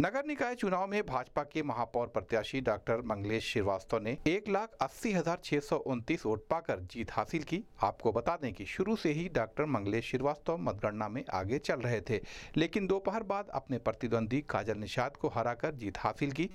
नगर निकाय चुनाव में भाजपा के महापौर प्रत्याशी डॉक्टर मंगलेश श्रीवास्तव ने एक लाख अस्सी हजार छह सौ उनतीस वोट पाकर जीत हासिल की आपको बता दें कि शुरू से ही डॉक्टर मंगलेश श्रीवास्तव मतगणना में आगे चल रहे थे लेकिन दोपहर बाद अपने प्रतिद्वंदी काजल निषाद को हराकर जीत हासिल की